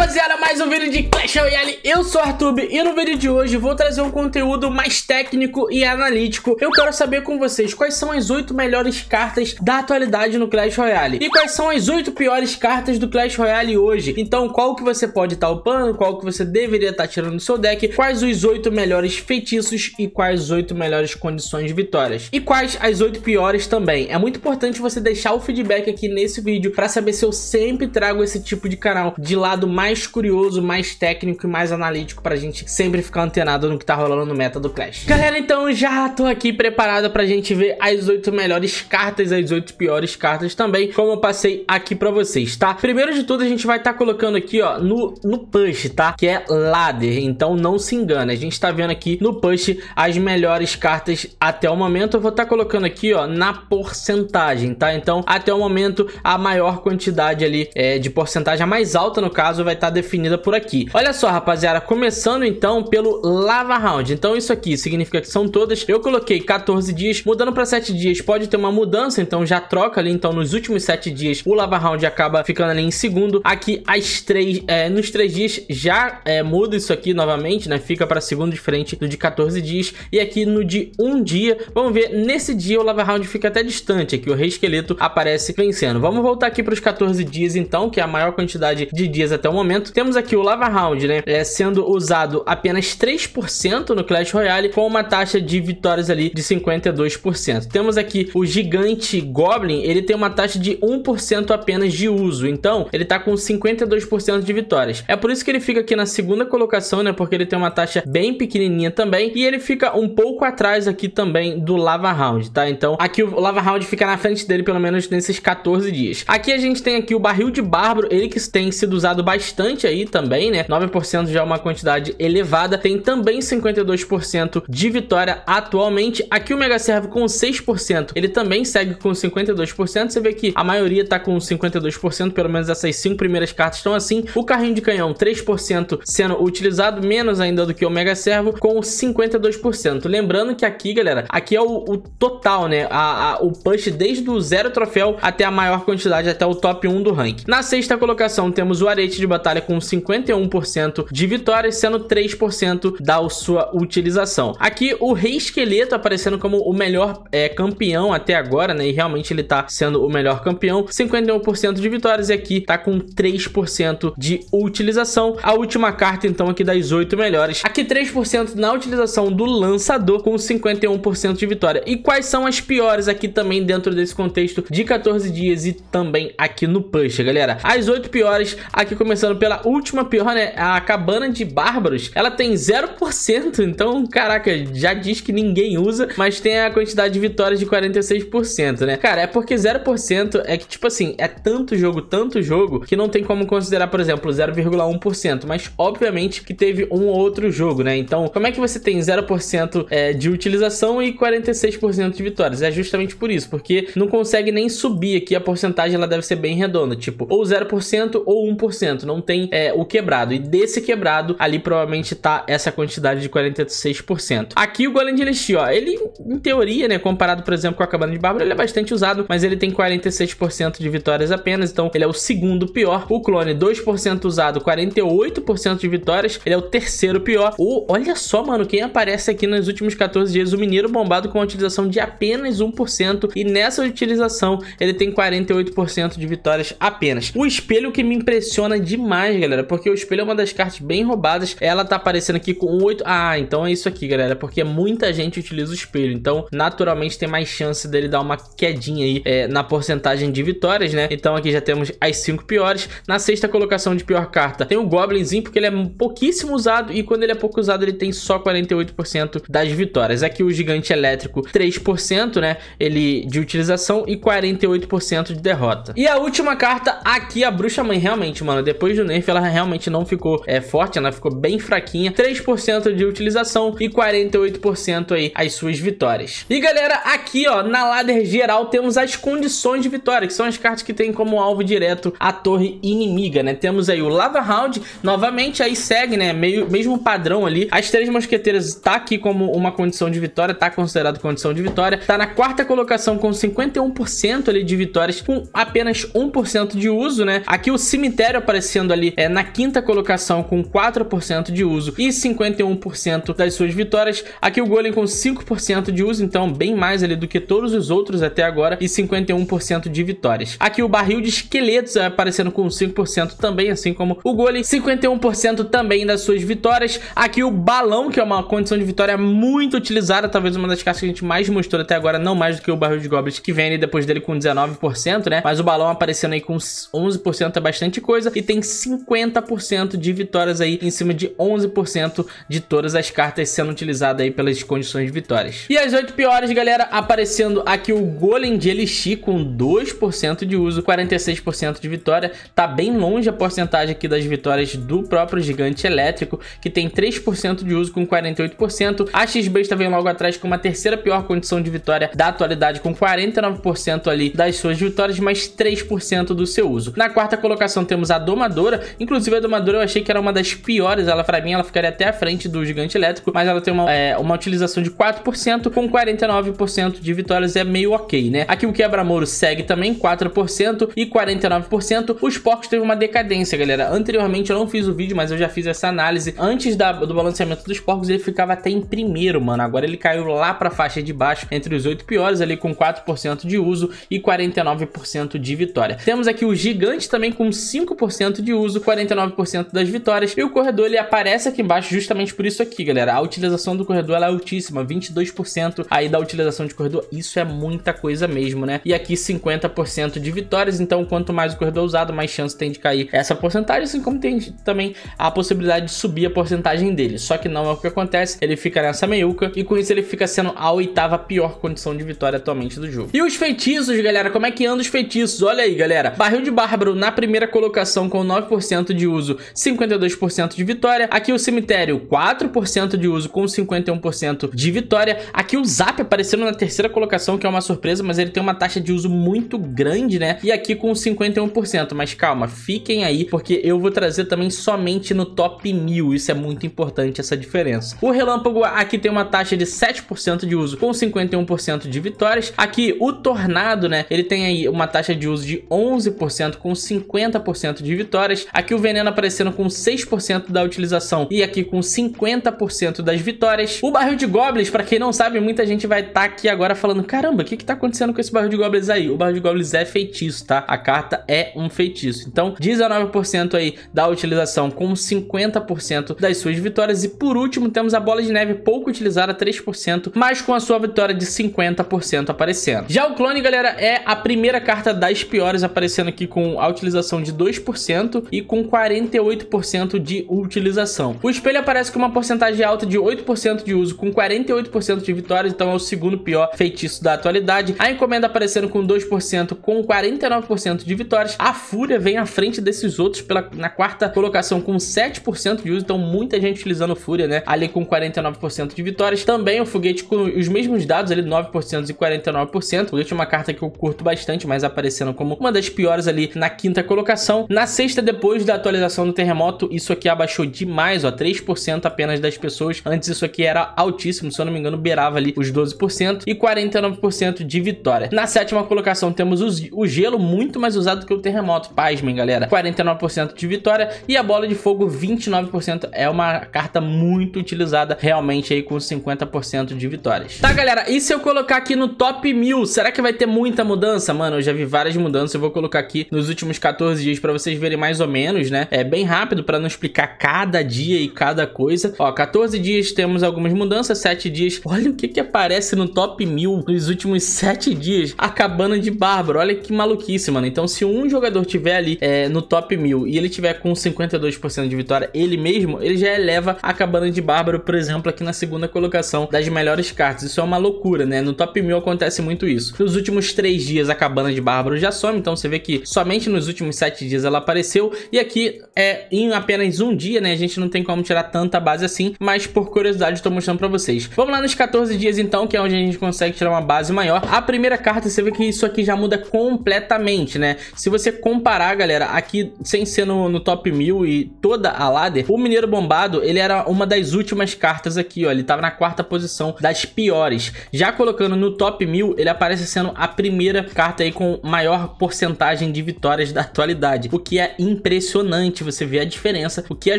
rapaziada, mais um vídeo de Clash Royale, eu sou o Artube e no vídeo de hoje vou trazer um conteúdo mais técnico e analítico. Eu quero saber com vocês quais são as 8 melhores cartas da atualidade no Clash Royale e quais são as 8 piores cartas do Clash Royale hoje. Então qual que você pode estar tá upando, qual que você deveria estar tá tirando do seu deck, quais os 8 melhores feitiços e quais as 8 melhores condições de vitórias. E quais as 8 piores também. É muito importante você deixar o feedback aqui nesse vídeo para saber se eu sempre trago esse tipo de canal de lado mais mais curioso, mais técnico e mais analítico pra gente sempre ficar antenado no que tá rolando no meta do Clash. Galera, então já tô aqui preparado pra gente ver as oito melhores cartas, as oito piores cartas também, como eu passei aqui pra vocês, tá? Primeiro de tudo, a gente vai estar tá colocando aqui, ó, no, no push, tá? Que é ladder, então não se engana. A gente tá vendo aqui no push as melhores cartas até o momento. Eu vou estar tá colocando aqui, ó, na porcentagem, tá? Então, até o momento, a maior quantidade ali é, de porcentagem, a mais alta no caso, vai estar tá definida por aqui. Olha só, rapaziada, começando então pelo Lava Round. Então isso aqui significa que são todas. Eu coloquei 14 dias, mudando para 7 dias pode ter uma mudança, então já troca ali. Então nos últimos 7 dias o Lava Round acaba ficando ali em segundo. Aqui as três, é, nos 3 dias já é, muda isso aqui novamente, né? Fica para segundo diferente do de 14 dias. E aqui no de 1 dia, vamos ver, nesse dia o Lava Round fica até distante aqui, o Rei Esqueleto aparece vencendo. Vamos voltar aqui para os 14 dias então, que é a maior quantidade de dias até o momento temos aqui o Lava Round, né? É sendo usado apenas 3% no Clash Royale, com uma taxa de vitórias ali de 52%. Temos aqui o Gigante Goblin, ele tem uma taxa de 1% apenas de uso, então ele tá com 52% de vitórias. É por isso que ele fica aqui na segunda colocação, né? Porque ele tem uma taxa bem pequenininha também, e ele fica um pouco atrás aqui também do Lava Round, tá? Então aqui o Lava Round fica na frente dele pelo menos nesses 14 dias. Aqui a gente tem aqui o Barril de Bárbaro, ele que tem sido usado bastante bastante aí também, né? 9% já é uma quantidade elevada. Tem também 52% de vitória atualmente. Aqui o Mega servo com 6%. Ele também segue com 52%. Você vê que a maioria tá com 52%, pelo menos essas cinco primeiras cartas estão assim. O carrinho de canhão, 3% sendo utilizado, menos ainda do que o Mega Servo, com 52%. Lembrando que aqui, galera, aqui é o, o total, né? A, a, o push desde o zero troféu até a maior quantidade, até o top 1 do ranking. Na sexta colocação temos o Arete de Batalha batalha com 51% de vitórias, sendo 3% da sua utilização. Aqui o Rei Esqueleto aparecendo como o melhor é, campeão até agora, né? E realmente ele tá sendo o melhor campeão. 51% de vitórias e aqui tá com 3% de utilização. A última carta, então, aqui das 8 melhores. Aqui 3% na utilização do lançador com 51% de vitória. E quais são as piores aqui também dentro desse contexto de 14 dias e também aqui no Push, galera? As 8 piores, aqui começando pela última pior, né? A cabana de bárbaros, ela tem 0%, então, caraca, já diz que ninguém usa, mas tem a quantidade de vitórias de 46%, né? Cara, é porque 0% é que, tipo assim, é tanto jogo, tanto jogo, que não tem como considerar, por exemplo, 0,1%, mas obviamente que teve um ou outro jogo, né? Então, como é que você tem 0% é, de utilização e 46% de vitórias? É justamente por isso, porque não consegue nem subir aqui, a porcentagem ela deve ser bem redonda, tipo, ou 0% ou 1%, não tem é, o quebrado. E desse quebrado, ali provavelmente tá essa quantidade de 46%. Aqui o Golem de Elixir, ó, ele em teoria, né, comparado, por exemplo, com a Cabana de Bárbara, ele é bastante usado, mas ele tem 46% de vitórias apenas, então ele é o segundo pior. O Clone, 2% usado, 48% de vitórias, ele é o terceiro pior. O, olha só, mano, quem aparece aqui nos últimos 14 dias, o Mineiro bombado com a utilização de apenas 1%, e nessa utilização ele tem 48% de vitórias apenas. O espelho que me impressiona demais demais, galera, porque o espelho é uma das cartas bem roubadas. Ela tá aparecendo aqui com 8. Ah, então é isso aqui, galera, porque muita gente utiliza o espelho. Então, naturalmente, tem mais chance dele dar uma quedinha aí é, na porcentagem de vitórias, né? Então, aqui já temos as 5 piores. Na sexta colocação de pior carta, tem o Goblinzinho, porque ele é pouquíssimo usado. E quando ele é pouco usado, ele tem só 48% das vitórias. Aqui o Gigante Elétrico, 3%, né? Ele de utilização e 48% de derrota. E a última carta aqui, a Bruxa Mãe. Realmente, mano, depois desde né? nerf ela realmente não ficou é, forte, ela ficou bem fraquinha. 3% de utilização e 48% aí as suas vitórias. E galera, aqui ó, na ladder geral temos as condições de vitória, que são as cartas que tem como alvo direto a torre inimiga, né? Temos aí o Lava Round, novamente aí segue, né, meio mesmo padrão ali. As três mosqueteiras tá aqui como uma condição de vitória, tá considerado condição de vitória. Tá na quarta colocação com 51% ali de vitórias com apenas 1% de uso, né? Aqui o cemitério aparecendo ali é, na quinta colocação com 4% de uso e 51% das suas vitórias. Aqui o Golem com 5% de uso, então bem mais ali do que todos os outros até agora e 51% de vitórias. Aqui o barril de esqueletos é, aparecendo com 5% também, assim como o Golem, 51% também das suas vitórias. Aqui o balão, que é uma condição de vitória muito utilizada, talvez uma das cartas que a gente mais mostrou até agora, não mais do que o barril de goblins que vem ali depois dele com 19%, né? Mas o balão aparecendo aí com 11% é bastante coisa e tem 50% de vitórias aí em cima de 11% de todas as cartas sendo utilizadas aí pelas condições de vitórias. E as oito piores, galera, aparecendo aqui o Golem de Elixir com 2% de uso, 46% de vitória. Tá bem longe a porcentagem aqui das vitórias do próprio Gigante Elétrico, que tem 3% de uso com 48%. A XBesta vem logo atrás com uma terceira pior condição de vitória da atualidade, com 49% ali das suas vitórias, mas 3% do seu uso. Na quarta colocação temos a Domadora, Inclusive, a domadora eu achei que era uma das piores. Ela, pra mim, ela ficaria até à frente do gigante elétrico, mas ela tem uma, é, uma utilização de 4%, com 49% de vitórias é meio ok, né? Aqui o quebra-moro segue também, 4% e 49%. Os porcos teve uma decadência, galera. Anteriormente eu não fiz o vídeo, mas eu já fiz essa análise. Antes da, do balanceamento dos porcos, ele ficava até em primeiro, mano. Agora ele caiu lá pra faixa de baixo, entre os oito piores, ali com 4% de uso e 49% de vitória. Temos aqui o gigante também com 5% de uso uso 49% das vitórias. E o corredor ele aparece aqui embaixo justamente por isso aqui, galera. A utilização do corredor é altíssima, 22% aí da utilização de corredor. Isso é muita coisa mesmo, né? E aqui 50% de vitórias, então quanto mais o corredor usado, mais chance tem de cair essa porcentagem, assim como tem também a possibilidade de subir a porcentagem dele. Só que não é o que acontece, ele fica nessa meiuca e com isso ele fica sendo a oitava pior condição de vitória atualmente do jogo. E os feitiços, galera, como é que anda os feitiços? Olha aí, galera. Barril de Bárbaro na primeira colocação com 9 19% de uso, 52% de vitória. Aqui o cemitério, 4% de uso com 51% de vitória. Aqui o Zap aparecendo na terceira colocação, que é uma surpresa, mas ele tem uma taxa de uso muito grande, né? E aqui com 51%, mas calma, fiquem aí, porque eu vou trazer também somente no top 1000, isso é muito importante, essa diferença. O Relâmpago aqui tem uma taxa de 7% de uso com 51% de vitórias. Aqui o Tornado, né, ele tem aí uma taxa de uso de 11% com 50% de vitória vitórias. Aqui o Veneno aparecendo com 6% da utilização e aqui com 50% das vitórias. O barril de Goblins, pra quem não sabe, muita gente vai estar tá aqui agora falando caramba, o que que tá acontecendo com esse barril de Goblins aí? O barril de Goblins é feitiço, tá? A carta é um feitiço. Então, 19% aí da utilização com 50% das suas vitórias. E por último, temos a Bola de Neve pouco utilizada, 3%, mas com a sua vitória de 50% aparecendo. Já o Clone, galera, é a primeira carta das piores aparecendo aqui com a utilização de 2%, e com 48% de utilização. O espelho aparece com uma porcentagem alta de 8% de uso, com 48% de vitórias, então é o segundo pior feitiço da atualidade. A encomenda aparecendo com 2%, com 49% de vitórias. A Fúria vem à frente desses outros pela, na quarta colocação com 7% de uso, então muita gente utilizando Fúria, né? Ali com 49% de vitórias. Também o foguete com os mesmos dados ali, 9% e 49%. O foguete é uma carta que eu curto bastante, mas aparecendo como uma das piores ali na quinta colocação. Na sexta depois da atualização do terremoto, isso aqui abaixou demais, ó, 3% apenas das pessoas. Antes isso aqui era altíssimo, se eu não me engano, beirava ali os 12% e 49% de vitória. Na sétima colocação temos o gelo, muito mais usado que o terremoto. Pasmem, galera. 49% de vitória e a bola de fogo, 29%. É uma carta muito utilizada, realmente aí com 50% de vitórias. Tá, galera, e se eu colocar aqui no top 1000, será que vai ter muita mudança? Mano, eu já vi várias mudanças, eu vou colocar aqui nos últimos 14 dias pra vocês verem mais ou menos, né? É bem rápido para não explicar cada dia e cada coisa. Ó, 14 dias temos algumas mudanças, 7 dias. Olha o que que aparece no top 1000 nos últimos 7 dias. A cabana de Bárbaro. Olha que maluquice, mano. Então, se um jogador tiver ali é, no top 1000 e ele tiver com 52% de vitória ele mesmo, ele já eleva a cabana de Bárbaro, por exemplo, aqui na segunda colocação das melhores cartas. Isso é uma loucura, né? No top 1000 acontece muito isso. Nos últimos 3 dias a cabana de Bárbaro já some, então você vê que somente nos últimos 7 dias ela apareceu. E aqui é em apenas um dia, né? A gente não tem como tirar tanta base assim, mas por curiosidade estou mostrando para vocês. Vamos lá nos 14 dias então, que é onde a gente consegue tirar uma base maior. A primeira carta, você vê que isso aqui já muda completamente, né? Se você comparar, galera, aqui sem ser no, no top 1000 e toda a ladder, o Mineiro Bombado, ele era uma das últimas cartas aqui, ó. Ele tava na quarta posição das piores. Já colocando no top 1000, ele aparece sendo a primeira carta aí com maior porcentagem de vitórias da atualidade, o que é incrível impressionante você ver a diferença, o que é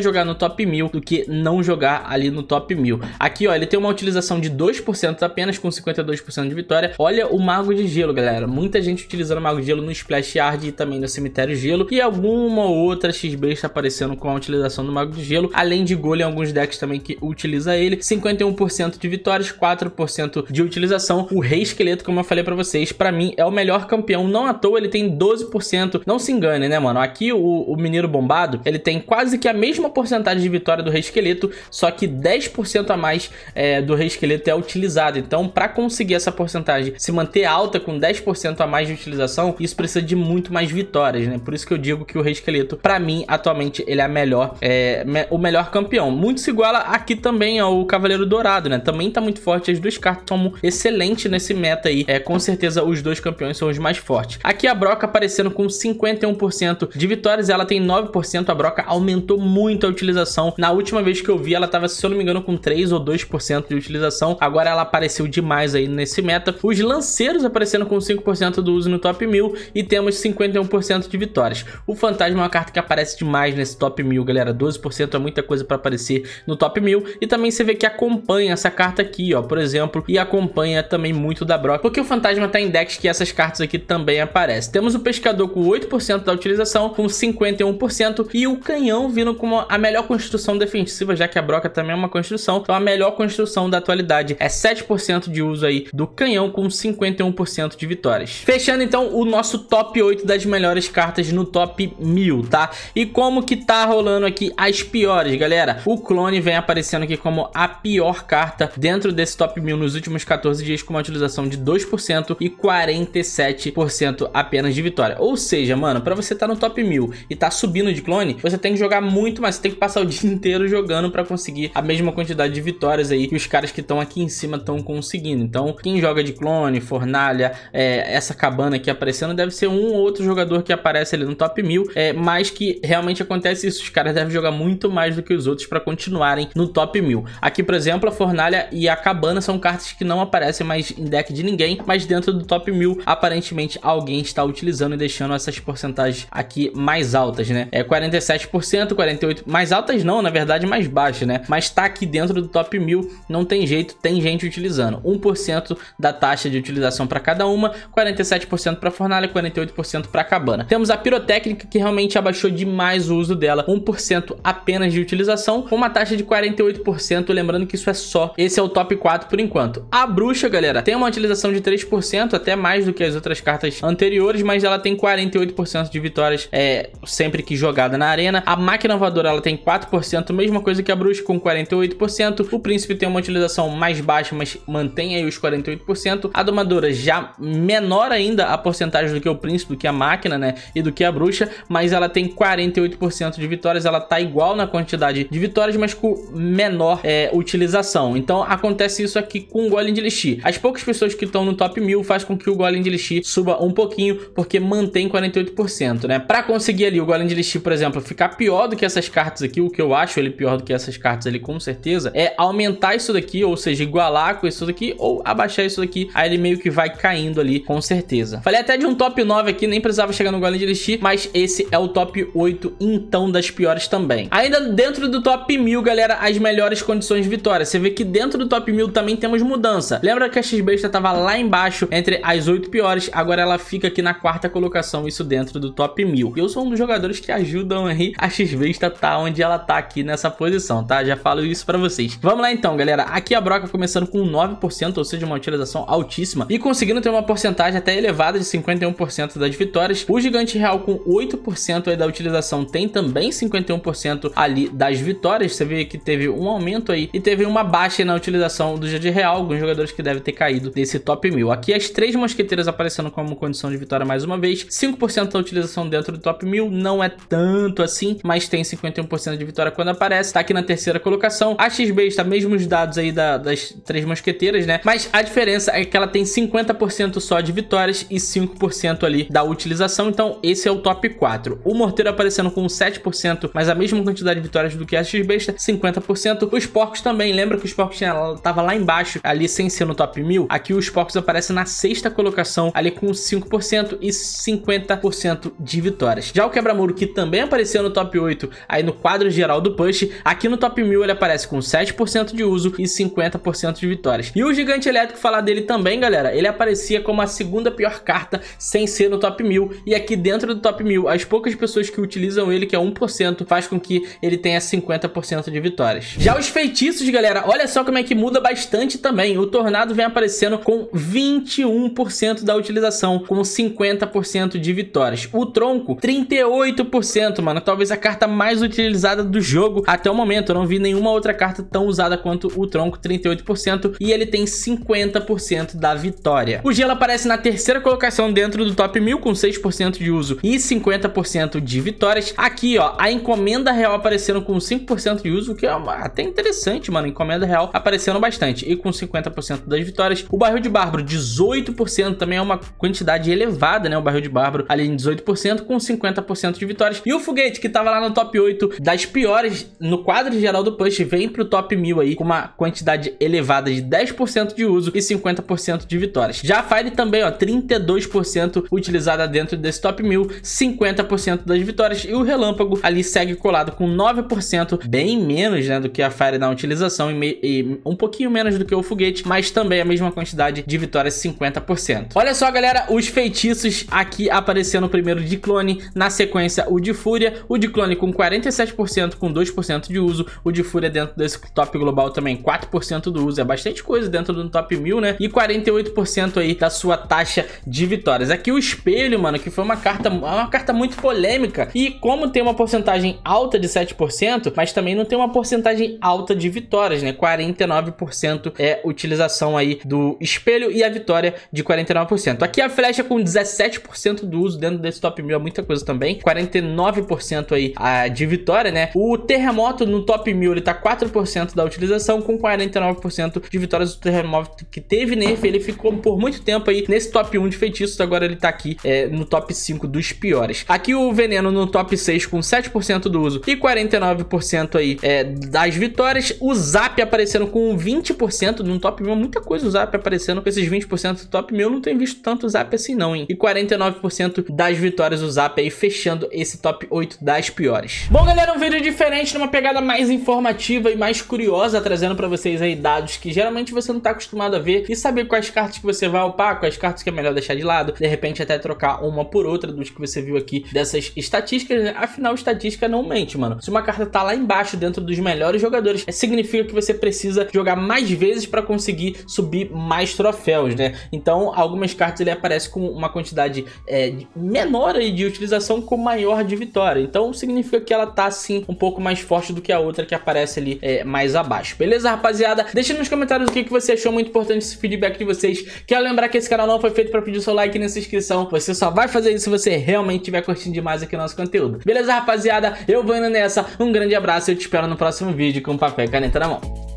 jogar no top 1000 do que não jogar ali no top 1000. Aqui, ó, ele tem uma utilização de 2% apenas, com 52% de vitória. Olha o Mago de Gelo, galera. Muita gente utilizando Mago de Gelo no Splash Yard e também no Cemitério Gelo, e alguma outra XB está aparecendo com a utilização do Mago de Gelo, além de Golem, alguns decks também que utiliza ele. 51% de vitórias, 4% de utilização. O Rei Esqueleto, como eu falei pra vocês, pra mim é o melhor campeão. Não à toa ele tem 12%. Não se engane, né, mano? Aqui o, o Mineiro Bombado, ele tem quase que a mesma porcentagem de vitória do Rei Esqueleto, só que 10% a mais é, do Rei Esqueleto é utilizado. Então, para conseguir essa porcentagem se manter alta com 10% a mais de utilização, isso precisa de muito mais vitórias, né? Por isso que eu digo que o Rei Esqueleto, para mim, atualmente, ele é, melhor, é me o melhor campeão. Muito se iguala aqui também ao Cavaleiro Dourado, né? Também tá muito forte, as duas cartas são excelentes nesse meta aí. É, com certeza, os dois campeões são os mais fortes. Aqui a Broca aparecendo com 51% de vitórias, ela ela tem 9%, a broca aumentou muito a utilização. Na última vez que eu vi, ela estava, se eu não me engano, com 3 ou 2% de utilização. Agora ela apareceu demais aí nesse meta. Os lanceiros aparecendo com 5% do uso no top 1000 e temos 51% de vitórias. O fantasma é uma carta que aparece demais nesse top 1000, galera. 12% é muita coisa para aparecer no top 1000. E também você vê que acompanha essa carta aqui, ó, por exemplo, e acompanha também muito da broca, porque o fantasma tá em decks que essas cartas aqui também aparecem. Temos o pescador com 8% da utilização, com 50 51%, e o canhão vindo como a melhor construção defensiva, já que a broca também é uma construção, então a melhor construção da atualidade é 7% de uso aí do canhão com 51% de vitórias. Fechando então o nosso top 8 das melhores cartas no top 1000, tá? E como que tá rolando aqui as piores, galera? O clone vem aparecendo aqui como a pior carta dentro desse top 1000 nos últimos 14 dias com uma utilização de 2% e 47% apenas de vitória. Ou seja, mano, para você estar tá no top 1000 e tá subindo de clone, você tem que jogar muito, você tem que passar o dia inteiro jogando para conseguir a mesma quantidade de vitórias aí que os caras que estão aqui em cima estão conseguindo. Então, quem joga de clone, fornalha, é, essa cabana aqui aparecendo, deve ser um ou outro jogador que aparece ali no top 1000, é, mas que realmente acontece isso. Os caras devem jogar muito mais do que os outros para continuarem no top 1000. Aqui, por exemplo, a fornalha e a cabana são cartas que não aparecem mais em deck de ninguém, mas dentro do top 1000, aparentemente alguém está utilizando e deixando essas porcentagens aqui mais altas altas, né? É 47%, 48%. Mais altas não, na verdade, mais baixas, né? Mas tá aqui dentro do top 1000, não tem jeito, tem gente utilizando. 1% da taxa de utilização para cada uma, 47% para fornalha, 48% para cabana. Temos a pirotécnica que realmente abaixou demais o uso dela, 1% apenas de utilização, com uma taxa de 48%, lembrando que isso é só. Esse é o top 4 por enquanto. A bruxa, galera, tem uma utilização de 3%, até mais do que as outras cartas anteriores, mas ela tem 48% de vitórias é, sempre que jogada na arena. A máquina voadora ela tem 4%, mesma coisa que a bruxa com 48%. O príncipe tem uma utilização mais baixa, mas mantém aí os 48%. A domadora já menor ainda a porcentagem do que o príncipe, do que a máquina, né? E do que a bruxa, mas ela tem 48% de vitórias, ela tá igual na quantidade de vitórias, mas com menor é, utilização. Então acontece isso aqui com o Golem de Elixir. As poucas pessoas que estão no top 1000 faz com que o Golem de Elixir suba um pouquinho, porque mantém 48%, né? Pra conseguir ali o Golem de Elixir, por exemplo, ficar pior do que essas cartas aqui, o que eu acho ele pior do que essas cartas ali, com certeza, é aumentar isso daqui, ou seja, igualar com isso daqui, ou abaixar isso daqui, aí ele meio que vai caindo ali, com certeza. Falei até de um top 9 aqui, nem precisava chegar no Golem de Elixir, mas esse é o top 8, então, das piores também. Ainda dentro do top 1000, galera, as melhores condições de vitória. Você vê que dentro do top 1000 também temos mudança. Lembra que a X-Besta tava lá embaixo, entre as 8 piores, agora ela fica aqui na quarta colocação, isso dentro do top 1000. Eu sou um dos jogadores jogadores que ajudam aí a X-Vista tá onde ela tá aqui nessa posição, tá? Já falo isso pra vocês. Vamos lá então, galera. Aqui a Broca começando com 9%, ou seja, uma utilização altíssima, e conseguindo ter uma porcentagem até elevada de 51% das vitórias. O Gigante Real com 8% aí da utilização tem também 51% ali das vitórias. Você vê que teve um aumento aí e teve uma baixa na utilização do Gigante Real, alguns jogadores que devem ter caído desse top 1000. Aqui as três mosqueteiras aparecendo como condição de vitória mais uma vez, 5% da utilização dentro do top 1000, não é tanto assim, mas tem 51% de vitória quando aparece. Tá aqui na terceira colocação. A XB está os dados aí da, das três mosqueteiras, né? Mas a diferença é que ela tem 50% só de vitórias e 5% ali da utilização. Então esse é o top 4. O Morteiro aparecendo com 7%, mas a mesma quantidade de vitórias do que a XB, 50%. Os Porcos também. Lembra que os Porcos tava lá embaixo, ali sem ser no top 1000? Aqui os Porcos aparecem na sexta colocação, ali com 5% e 50% de vitórias. Já o Quebra Muro, que também apareceu no top 8 aí no quadro geral do Push. Aqui no top 1000 ele aparece com 7% de uso e 50% de vitórias. E o Gigante Elétrico, falar dele também, galera, ele aparecia como a segunda pior carta sem ser no top 1000. E aqui dentro do top 1000, as poucas pessoas que utilizam ele, que é 1%, faz com que ele tenha 50% de vitórias. Já os feitiços, galera, olha só como é que muda bastante também. O Tornado vem aparecendo com 21% da utilização, com 50% de vitórias. O Tronco, 38 38%. mano. Talvez a carta mais utilizada do jogo até o momento. Eu não vi nenhuma outra carta tão usada quanto o Tronco, 38%. E ele tem 50% da vitória. O Gelo aparece na terceira colocação dentro do top 1000, com 6% de uso e 50% de vitórias. Aqui, ó, a Encomenda Real aparecendo com 5% de uso, que é até interessante, mano. Encomenda Real aparecendo bastante. E com 50% das vitórias. O Barril de Bárbaro, 18%. Também é uma quantidade elevada, né? O Barril de Bárbaro ali em 18%, com 50% de vitórias. E o Foguete, que tava lá no top 8 das piores no quadro geral do Push, vem pro top 1000 aí com uma quantidade elevada de 10% de uso e 50% de vitórias. Já a Fire também, ó, 32% utilizada dentro desse top 1000, 50% das vitórias. E o Relâmpago ali segue colado com 9%, bem menos né, do que a Fire na utilização e, e um pouquinho menos do que o Foguete, mas também a mesma quantidade de vitórias, 50%. Olha só, galera, os feitiços aqui aparecendo primeiro de clone, na sequência sequência o de Fúria, o de Clone com 47%, com 2% de uso, o de Fúria dentro desse top global também 4% do uso, é bastante coisa dentro do top 1000, né? E 48% aí da sua taxa de vitórias. Aqui o espelho, mano, que foi uma carta, uma carta muito polêmica e como tem uma porcentagem alta de 7%, mas também não tem uma porcentagem alta de vitórias, né? 49% é utilização aí do espelho e a vitória de 49%. Aqui a flecha com 17% do uso dentro desse top 1000 é muita coisa também. 49% aí a, de vitória, né? O terremoto no top 1000 ele tá 4% da utilização, com 49% de vitórias do terremoto que teve nerf. Ele ficou por muito tempo aí nesse top 1 de feitiços, agora ele tá aqui é, no top 5 dos piores. Aqui o veneno no top 6 com 7% do uso e 49% aí é, das vitórias. O zap aparecendo com 20% no top 1000, muita coisa o zap aparecendo com esses 20% do top 1000. Eu não tenho visto tanto zap assim não, hein? E 49% das vitórias o zap aí fechando fechando esse top 8 das piores. Bom, galera, um vídeo diferente, numa pegada mais informativa e mais curiosa, trazendo pra vocês aí dados que geralmente você não tá acostumado a ver e saber quais cartas que você vai upar, quais cartas que é melhor deixar de lado, de repente até trocar uma por outra dos que você viu aqui dessas estatísticas, né? Afinal, estatística não mente, mano. Se uma carta tá lá embaixo, dentro dos melhores jogadores, é, significa que você precisa jogar mais vezes pra conseguir subir mais troféus, né? Então, algumas cartas ele aparece com uma quantidade é, menor aí de utilização, como maior de vitória. Então significa que ela tá assim um pouco mais forte do que a outra que aparece ali é, mais abaixo. Beleza, rapaziada? Deixa nos comentários o que, que você achou. Muito importante esse feedback de vocês. Quero lembrar que esse canal não foi feito para pedir seu like nessa inscrição. Você só vai fazer isso se você realmente estiver curtindo demais aqui o nosso conteúdo. Beleza, rapaziada? Eu vou indo nessa. Um grande abraço e eu te espero no próximo vídeo com papel e caneta na mão.